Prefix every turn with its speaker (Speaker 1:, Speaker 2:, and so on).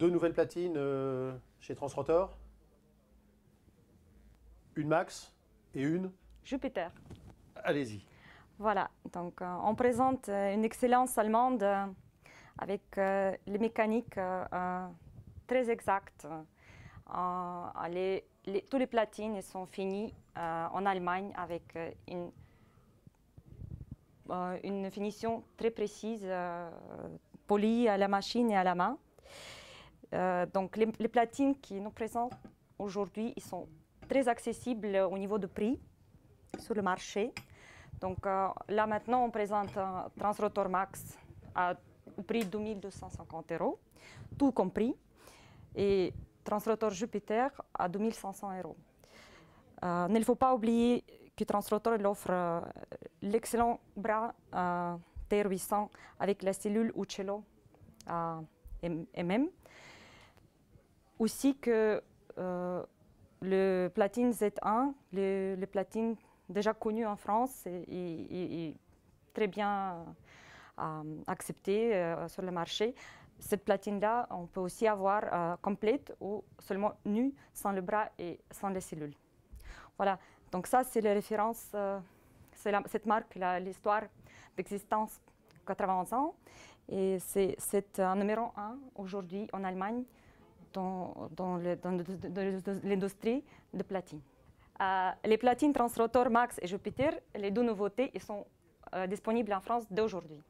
Speaker 1: Deux nouvelles platines euh, chez Transrotor. Une max et une Jupiter. Allez-y.
Speaker 2: Voilà, donc euh, on présente euh, une excellence allemande avec les mécaniques très exactes. les, tous les platines sont finis en Allemagne avec une, une finition très précise, polie à la machine et à la main. Euh, donc les, platines qui nous présentent aujourd'hui, ils sont très accessibles au niveau de prix sur le marché. Donc euh, là maintenant, on présente un Transrotor Max à, au prix de 2250 euros, tout compris, et Transrotor Jupiter à 2500 euros. Euh, il ne faut pas oublier que Transrotor offre l'excellent bras T800 avec la cellule Uccello MM aussi que euh, le platine Z1, le, platine déjà connu en France et, très bien euh, accepté euh, sur le marché. Cette platine-là, on peut aussi avoir complète ou seulement nue, sans le bras et sans les cellules. Voilà, donc ça c'est les références, c'est cette marque, l'histoire d'existence 91 ans. Et c'est un numéro 1 aujourd'hui en Allemagne dans, l'industrie de, platine. Euh, les platines Transrotor Max et Jupiter, les deux nouveautés, ils sont euh, disponibles en France dès aujourd'hui.